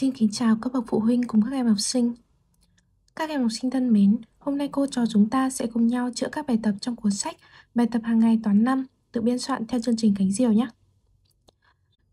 Xin kính chào các bậc phụ huynh cùng các em học sinh. Các em học sinh thân mến, hôm nay cô trò chúng ta sẽ cùng nhau chữa các bài tập trong cuốn sách Bài tập hàng ngày toán 5 tự biên soạn theo chương trình cánh diều nhé.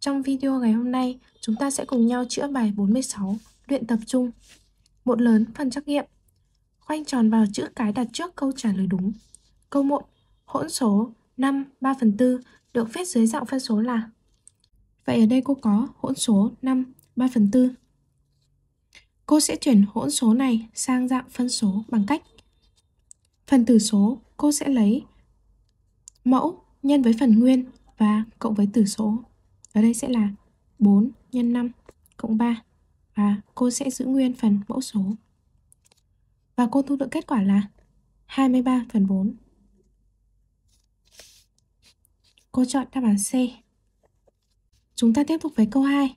Trong video ngày hôm nay, chúng ta sẽ cùng nhau chữa bài 46 luyện tập trung. Một lớn phần trắc nghiệm. Khoanh tròn vào chữ cái đặt trước câu trả lời đúng. Câu 1, hỗn số 5 3 phần 4 được viết dưới dạng phân số là Vậy ở đây cô có hỗn số 5 3 phần 4. Cô sẽ chuyển hỗn số này sang dạng phân số bằng cách Phần tử số cô sẽ lấy mẫu nhân với phần nguyên và cộng với tử số. Ở đây sẽ là 4 nhân 5 cộng 3 và cô sẽ giữ nguyên phần mẫu số. Và cô thu được kết quả là 23 phần 4. Cô chọn đáp án C. Chúng ta tiếp tục với câu 2.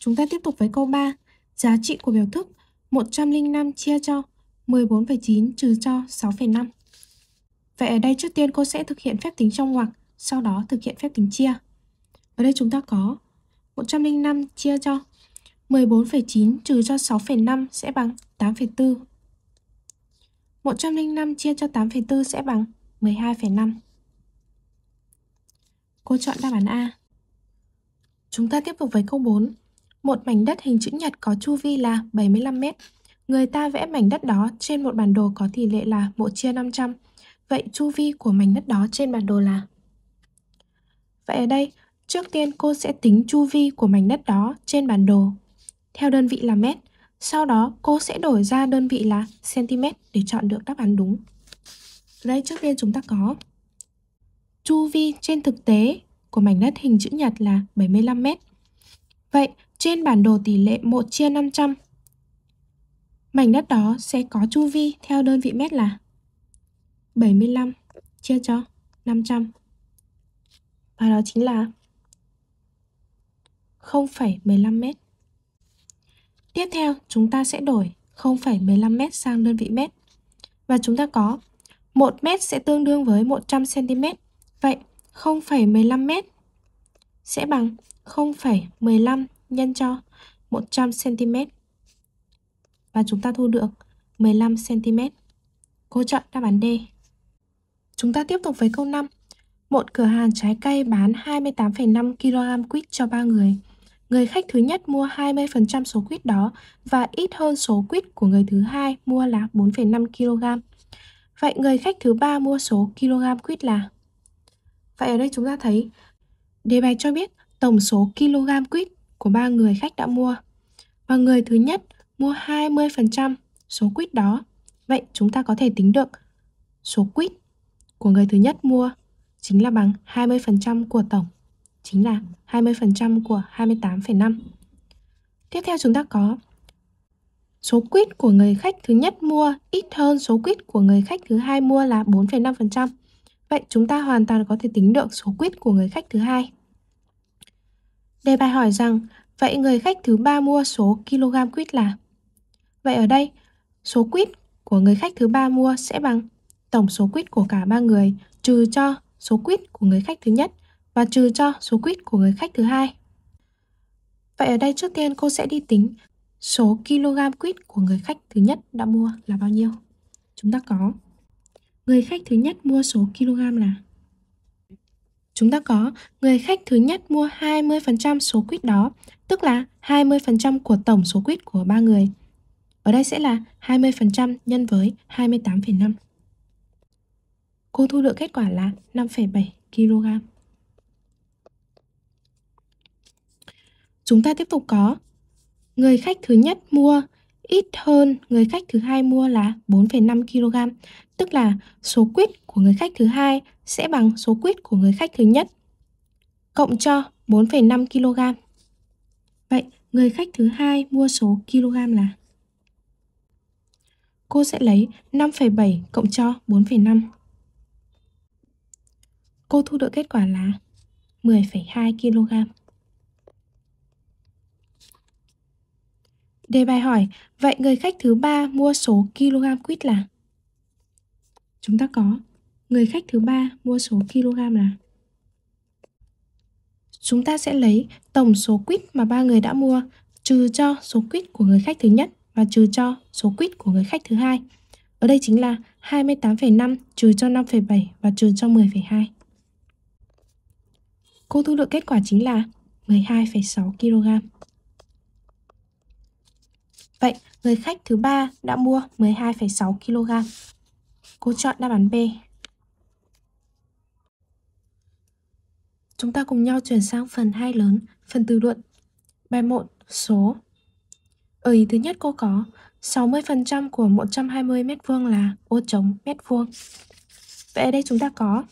Chúng ta tiếp tục với câu 3. Giá trị của biểu thức 105 chia cho 14,9 trừ cho 6,5. Vậy ở đây trước tiên cô sẽ thực hiện phép tính trong ngoặc, sau đó thực hiện phép tính chia. Ở đây chúng ta có 105 chia cho 14,9 trừ cho 6,5 sẽ bằng 8,4. 105 chia cho 8,4 sẽ bằng 12,5. Cô chọn đáp án A. Chúng ta tiếp tục với câu 4 một mảnh đất hình chữ nhật có chu vi là 75 mét. Người ta vẽ mảnh đất đó trên một bản đồ có tỷ lệ là 1 chia 500. Vậy chu vi của mảnh đất đó trên bản đồ là? Vậy ở đây, trước tiên cô sẽ tính chu vi của mảnh đất đó trên bản đồ theo đơn vị là mét. Sau đó cô sẽ đổi ra đơn vị là cm để chọn được đáp án đúng. đây trước tiên chúng ta có chu vi trên thực tế của mảnh đất hình chữ nhật là 75 mét. Vậy trên bản đồ tỷ lệ 1 chia 500. Mảnh đất đó sẽ có chu vi theo đơn vị mét là 75 chia cho 500. Và đó chính là 0,15 mét. Tiếp theo, chúng ta sẽ đổi 0,15 mét sang đơn vị mét. Và chúng ta có 1 mét sẽ tương đương với 100 cm. Vậy 0,15 mét sẽ bằng 0,15 nhân cho 100cm và chúng ta thu được 15cm. Cô chọn đáp án D. Chúng ta tiếp tục với câu 5. Một cửa hàng trái cây bán 28,5 kg quýt cho 3 người. Người khách thứ nhất mua 20% số quýt đó và ít hơn số quýt của người thứ hai mua là 4,5 kg. Vậy người khách thứ ba mua số kg quýt là Vậy ở đây chúng ta thấy đề bài cho biết tổng số kg quýt của ba người khách đã mua và người thứ nhất mua 20% số quýt đó. Vậy chúng ta có thể tính được số quýt của người thứ nhất mua chính là bằng 20% của tổng, chính là 20% của 28,5. Tiếp theo chúng ta có số quýt của người khách thứ nhất mua ít hơn số quýt của người khách thứ hai mua là 4,5%. Vậy chúng ta hoàn toàn có thể tính được số quýt của người khách thứ hai. Đề bài hỏi rằng, vậy người khách thứ ba mua số kg quýt là? Vậy ở đây, số quýt của người khách thứ ba mua sẽ bằng tổng số quýt của cả ba người trừ cho số quýt của người khách thứ nhất và trừ cho số quýt của người khách thứ hai. Vậy ở đây trước tiên cô sẽ đi tính số kg quýt của người khách thứ nhất đã mua là bao nhiêu? Chúng ta có người khách thứ nhất mua số kg là chúng ta có người khách thứ nhất mua 20% số quýt đó, tức là 20% của tổng số quýt của ba người. Ở đây sẽ là 20% nhân với 28,5. Cô thu được kết quả là 5,7 kg. Chúng ta tiếp tục có người khách thứ nhất mua ít hơn người khách thứ hai mua là 4,5 kg, tức là số quýt của người khách thứ hai sẽ bằng số quýt của người khách thứ nhất cộng cho 4,5 kg. Vậy người khách thứ hai mua số kg là cô sẽ lấy 5,7 cộng cho 4,5. Cô thu được kết quả là 10,2 kg. Đề bài hỏi, vậy người khách thứ ba mua số kg quýt là? Chúng ta có người khách thứ ba mua số kg là Chúng ta sẽ lấy tổng số quýt mà ba người đã mua trừ cho số quýt của người khách thứ nhất và trừ cho số quýt của người khách thứ hai. Ở đây chính là 28,5 trừ cho 5,7 và trừ cho 10,2. Cô thu được kết quả chính là 12,6 kg. Vậy, người khách thứ ba đã mua 12,6 kg. Cô chọn đáp án B. Chúng ta cùng nhau chuyển sang phần 2 lớn, phần từ luận. Bài 1, số. Ở ý thứ nhất cô có 60% của 120 mét vuông là ô trống mét vuông. Vậy ở đây chúng ta có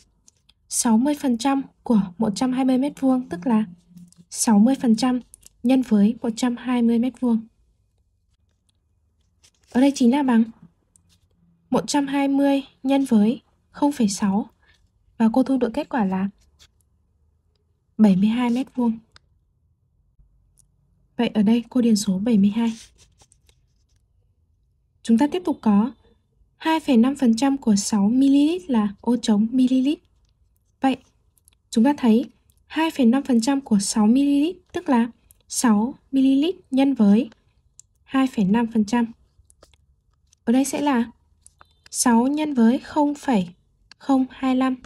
60% của 120 mét vuông tức là 60% nhân với 120 mét vuông. Ở đây chính là bằng 120 nhân với 0,6 và cô thu được kết quả là 72 mét vuông. Vậy ở đây cô điền số 72. Chúng ta tiếp tục có 2,5% của 6 ml là ô trống ml. Vậy chúng ta thấy 2,5% của 6 ml tức là 6 ml nhân với 2,5%. Ở đây sẽ là 6 nhân với 0,025.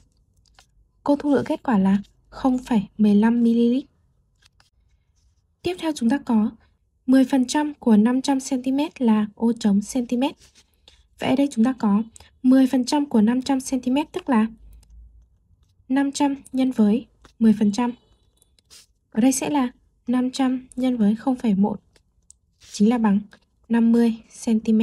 Cô thu được kết quả là 0,15 ml. Tiếp theo chúng ta có 10% của 500 cm là ô chấm cm. Vậy ở đây chúng ta có 10% của 500 cm tức là 500 nhân với 10%. Ở đây sẽ là 500 nhân với 0,1 chính là bằng 50 cm.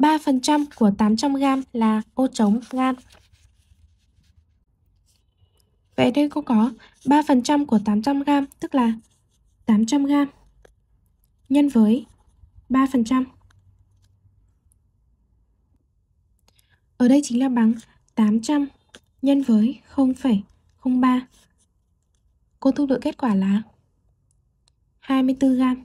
3% của 800g là ô trống gan. Vậy đây cô có 3% của 800g tức là 800g nhân với 3%. Ở đây chính là bằng 800 nhân với 0,03. Cô thu được kết quả là 24 gram.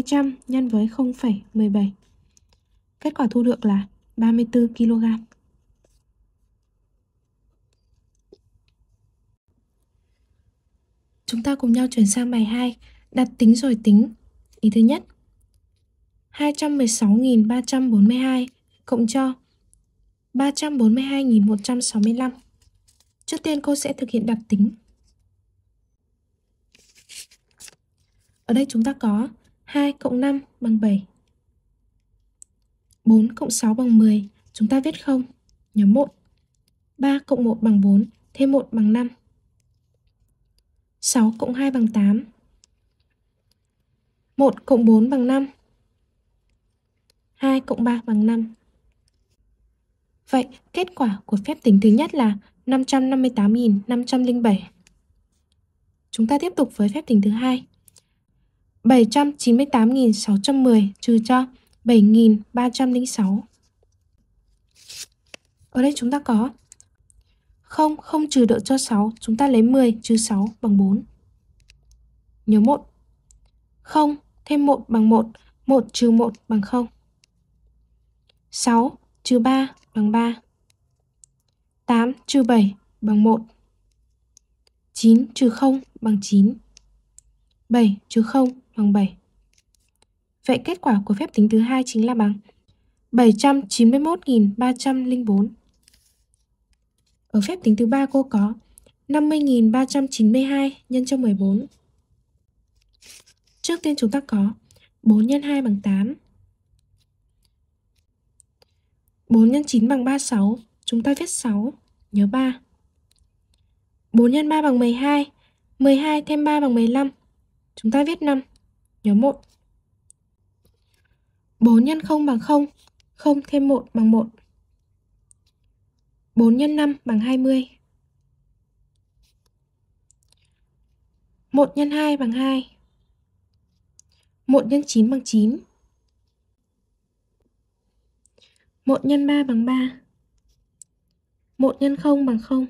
200 nhân với 0,17. Kết quả thu được là 34 kg. Chúng ta cùng nhau chuyển sang bài 2, đặt tính rồi tính. Ý thứ nhất, 216.342 cộng cho 342.165. Trước tiên cô sẽ thực hiện đặt tính. Ở đây chúng ta có 2 cộng 5 bằng 7. 4 cộng 6 bằng 10, chúng ta viết 0, nhóm 1. 3 cộng 1 bằng 4, thêm 1 bằng 5. 6 cộng 2 bằng 8. 1 cộng 4 bằng 5. 2 cộng 3 bằng 5. Vậy, kết quả của phép tính thứ nhất là 558.507. Chúng ta tiếp tục với phép tính thứ hai. 798.610 trừ cho 7.306. Ở đây chúng ta có 0, không trừ được cho 6, chúng ta lấy 10 trừ 6 bằng 4. Nhớ 1. 0 thêm 1 bằng 1, 1 trừ 1 bằng 0. 6 trừ 3 bằng 3. 8 trừ 7 bằng 1. 9 trừ 0 bằng 9. 7 trừ 0 bằng 7. Vậy kết quả của phép tính thứ hai chính là bằng 791.304. Ở phép tính thứ ba cô có 50.392 nhân cho 14. Trước tiên chúng ta có 4 nhân 2 bằng 8. 4 nhân 9 bằng 36, chúng ta viết 6, nhớ 3. 4 nhân 3 bằng 12, 12 thêm 3 bằng 15, Chúng ta viết 5. Nhóm 1. 4 nhân 0 bằng 0, 0 thêm 1 bằng 1. 4 nhân 5 bằng 20. 1 nhân 2 bằng 2. 1 nhân 9 bằng 9. 1 nhân 3 bằng 3. 1 nhân 0 bằng 0.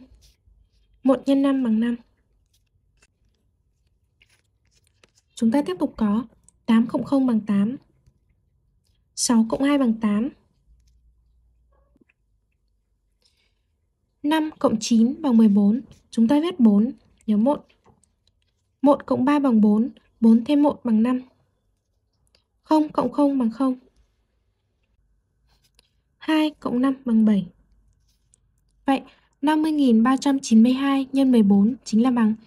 1 nhân 5 bằng 5. Chúng ta tiếp tục có 8 cộng 0 bằng 8 6 cộng 2 bằng 8 5 cộng 9 bằng 14 Chúng ta viết 4 Nhớ 1 1 cộng 3 bằng 4 4 thêm 1 bằng 5 0 cộng 0 bằng 0 2 cộng 5 bằng 7 Vậy 50.392 nhân 14 chính là bằng 1.392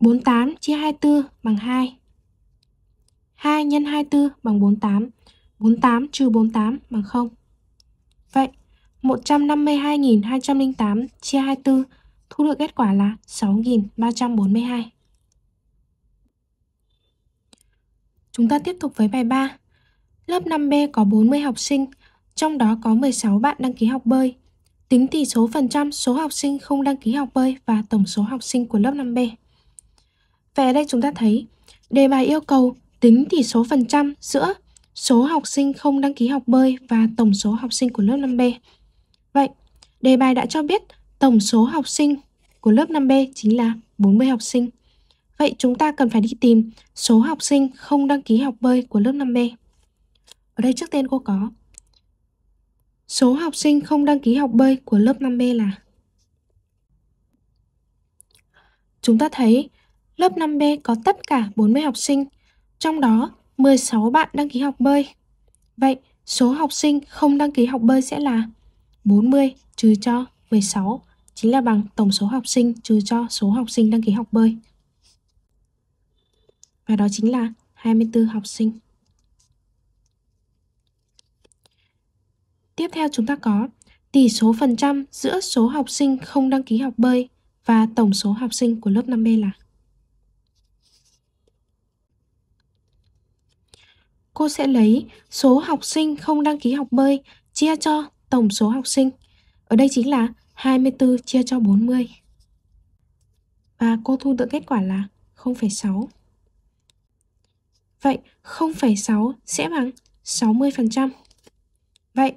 48 chia 24 bằng 2. 2 nhân 24 bằng 48. 48 trừ 48 bằng 0. Vậy, 152.208 chia 24 thu được kết quả là 6.342. Chúng ta tiếp tục với bài 3. Lớp 5B có 40 học sinh, trong đó có 16 bạn đăng ký học bơi. Tính tỷ số phần trăm số học sinh không đăng ký học bơi và tổng số học sinh của lớp 5B. Về đây chúng ta thấy đề bài yêu cầu tính tỷ số phần trăm giữa số học sinh không đăng ký học bơi và tổng số học sinh của lớp 5B. Vậy, đề bài đã cho biết tổng số học sinh của lớp 5B chính là 40 học sinh. Vậy chúng ta cần phải đi tìm số học sinh không đăng ký học bơi của lớp 5B. Ở đây trước tên cô có số học sinh không đăng ký học bơi của lớp 5B là Chúng ta thấy Lớp 5B có tất cả 40 học sinh, trong đó 16 bạn đăng ký học bơi. Vậy, số học sinh không đăng ký học bơi sẽ là 40 trừ cho 16 chính là bằng tổng số học sinh trừ cho số học sinh đăng ký học bơi. Và đó chính là 24 học sinh. Tiếp theo chúng ta có tỷ số phần trăm giữa số học sinh không đăng ký học bơi và tổng số học sinh của lớp 5B là cô sẽ lấy số học sinh không đăng ký học bơi chia cho tổng số học sinh. Ở đây chính là 24 chia cho 40. Và cô thu được kết quả là 0,6. Vậy 0,6 sẽ bằng 60%. Vậy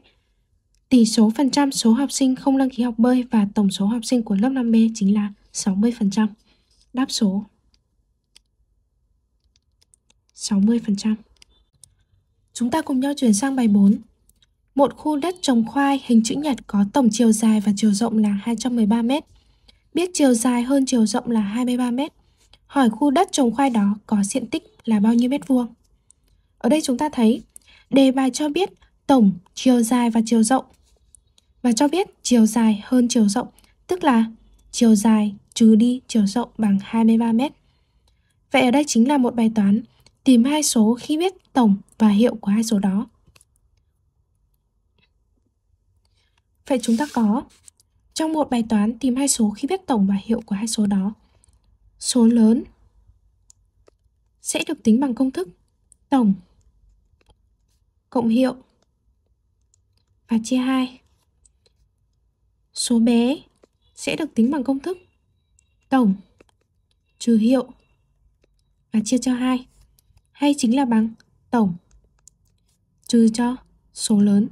tỷ số phần trăm số học sinh không đăng ký học bơi và tổng số học sinh của lớp 5B chính là 60%. Đáp số 60%. Chúng ta cùng nhau chuyển sang bài 4. Một khu đất trồng khoai hình chữ nhật có tổng chiều dài và chiều rộng là 213 m. Biết chiều dài hơn chiều rộng là 23 m. Hỏi khu đất trồng khoai đó có diện tích là bao nhiêu mét vuông? Ở đây chúng ta thấy đề bài cho biết tổng chiều dài và chiều rộng và cho biết chiều dài hơn chiều rộng, tức là chiều dài trừ đi chiều rộng bằng 23 mét. Vậy ở đây chính là một bài toán Tìm hai số khi biết tổng và hiệu của hai số đó. Vậy chúng ta có trong một bài toán tìm hai số khi biết tổng và hiệu của hai số đó. Số lớn sẽ được tính bằng công thức tổng cộng hiệu và chia 2. Số bé sẽ được tính bằng công thức tổng trừ hiệu và chia cho 2 hay chính là bằng tổng trừ cho số lớn.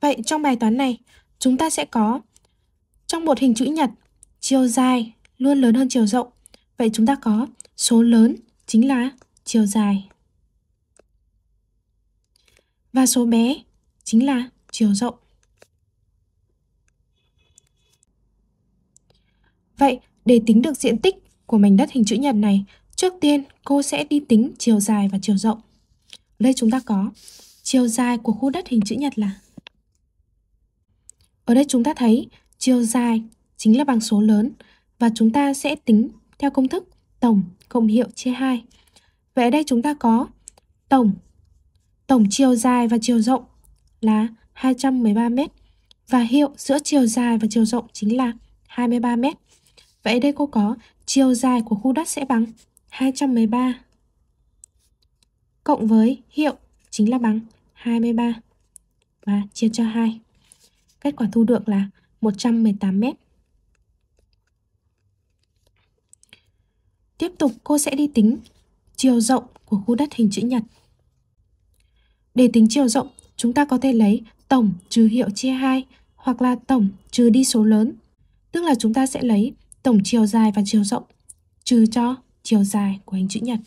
Vậy trong bài toán này, chúng ta sẽ có trong một hình chữ nhật, chiều dài luôn lớn hơn chiều rộng. Vậy chúng ta có số lớn chính là chiều dài. Và số bé chính là chiều rộng. Vậy để tính được diện tích của mảnh đất hình chữ nhật này, trước tiên cô sẽ đi tính chiều dài và chiều rộng. đây chúng ta có chiều dài của khu đất hình chữ nhật là Ở đây chúng ta thấy chiều dài chính là bằng số lớn và chúng ta sẽ tính theo công thức tổng cộng hiệu chia 2. Vậy ở đây chúng ta có tổng tổng chiều dài và chiều rộng là 213 m và hiệu giữa chiều dài và chiều rộng chính là 23 m. Vậy đây cô có chiều dài của khu đất sẽ bằng 213 cộng với hiệu chính là bằng 23 và chia cho 2. Kết quả thu được là 118 mét. Tiếp tục cô sẽ đi tính chiều rộng của khu đất hình chữ nhật. Để tính chiều rộng, chúng ta có thể lấy tổng trừ hiệu chia 2 hoặc là tổng trừ đi số lớn. Tức là chúng ta sẽ lấy tổng chiều dài và chiều rộng trừ cho chiều dài của hình chữ nhật.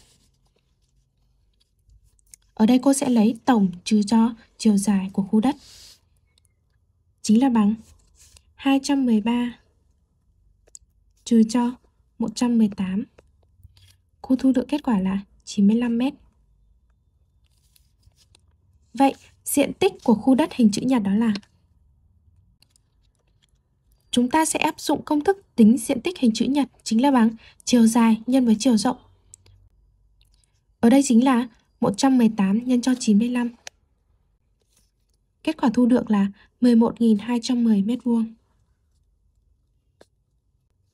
Ở đây cô sẽ lấy tổng trừ cho chiều dài của khu đất. Chính là bằng 213 trừ cho 118. Cô thu được kết quả là 95 mét. Vậy, diện tích của khu đất hình chữ nhật đó là chúng ta sẽ áp dụng công thức tính diện tích hình chữ nhật chính là bằng chiều dài nhân với chiều rộng. Ở đây chính là 118 nhân cho 95. Kết quả thu được là 11.210 m2.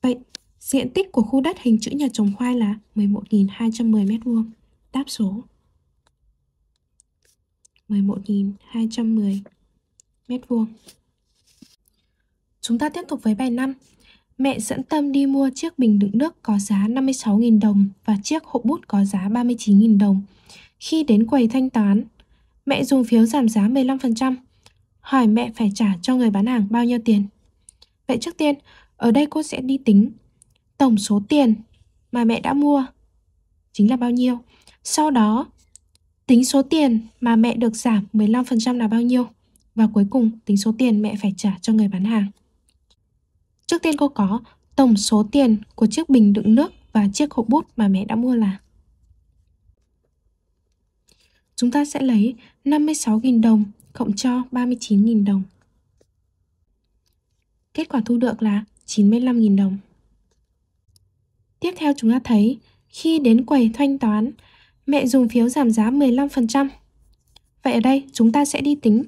Vậy, diện tích của khu đất hình chữ nhật trồng khoai là 11.210 m2. Đáp số 11.210 m2. Chúng ta tiếp tục với bài 5. Mẹ dẫn Tâm đi mua chiếc bình đựng nước có giá 56.000 đồng và chiếc hộp bút có giá 39.000 đồng. Khi đến quầy thanh toán, mẹ dùng phiếu giảm giá 15%, hỏi mẹ phải trả cho người bán hàng bao nhiêu tiền. Vậy trước tiên, ở đây cô sẽ đi tính tổng số tiền mà mẹ đã mua chính là bao nhiêu. Sau đó, tính số tiền mà mẹ được giảm 15% là bao nhiêu và cuối cùng tính số tiền mẹ phải trả cho người bán hàng. Trước tiên cô có tổng số tiền của chiếc bình đựng nước và chiếc hộp bút mà mẹ đã mua là Chúng ta sẽ lấy 56.000 đồng cộng cho 39.000 đồng. Kết quả thu được là 95.000 đồng. Tiếp theo chúng ta thấy khi đến quầy thanh toán, mẹ dùng phiếu giảm giá 15%. Vậy ở đây chúng ta sẽ đi tính.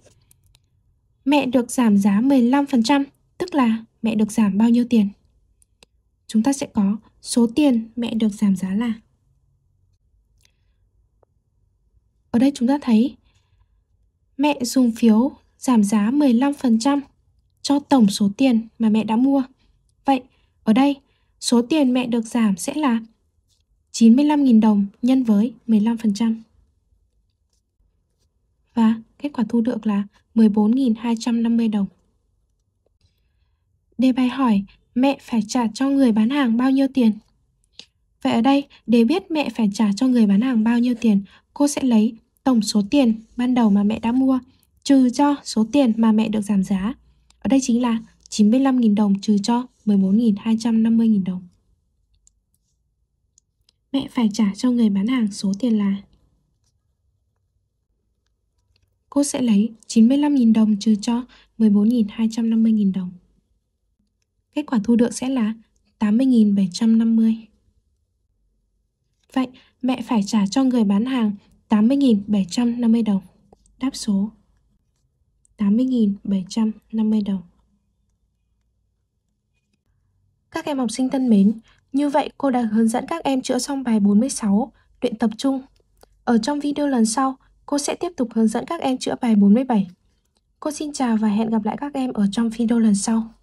Mẹ được giảm giá 15%, tức là mẹ được giảm bao nhiêu tiền? Chúng ta sẽ có số tiền mẹ được giảm giá là. Ở đây chúng ta thấy mẹ dùng phiếu giảm giá 15% cho tổng số tiền mà mẹ đã mua. Vậy ở đây số tiền mẹ được giảm sẽ là 95.000 đồng nhân với 15%. Và kết quả thu được là 14.250 đồng. Đề bài hỏi mẹ phải trả cho người bán hàng bao nhiêu tiền. Vậy ở đây, để biết mẹ phải trả cho người bán hàng bao nhiêu tiền, cô sẽ lấy tổng số tiền ban đầu mà mẹ đã mua trừ cho số tiền mà mẹ được giảm giá. Ở đây chính là 95.000 đồng trừ cho 14.250.000 đồng. Mẹ phải trả cho người bán hàng số tiền là Cô sẽ lấy 95.000 đồng trừ cho 14.250.000 đồng. Kết quả thu được sẽ là 80.750. Vậy, mẹ phải trả cho người bán hàng 80.750 đồng. Đáp số 80.750 đồng. Các em học sinh thân mến, như vậy cô đã hướng dẫn các em chữa xong bài 46, luyện tập trung. Ở trong video lần sau, cô sẽ tiếp tục hướng dẫn các em chữa bài 47. Cô xin chào và hẹn gặp lại các em ở trong video lần sau.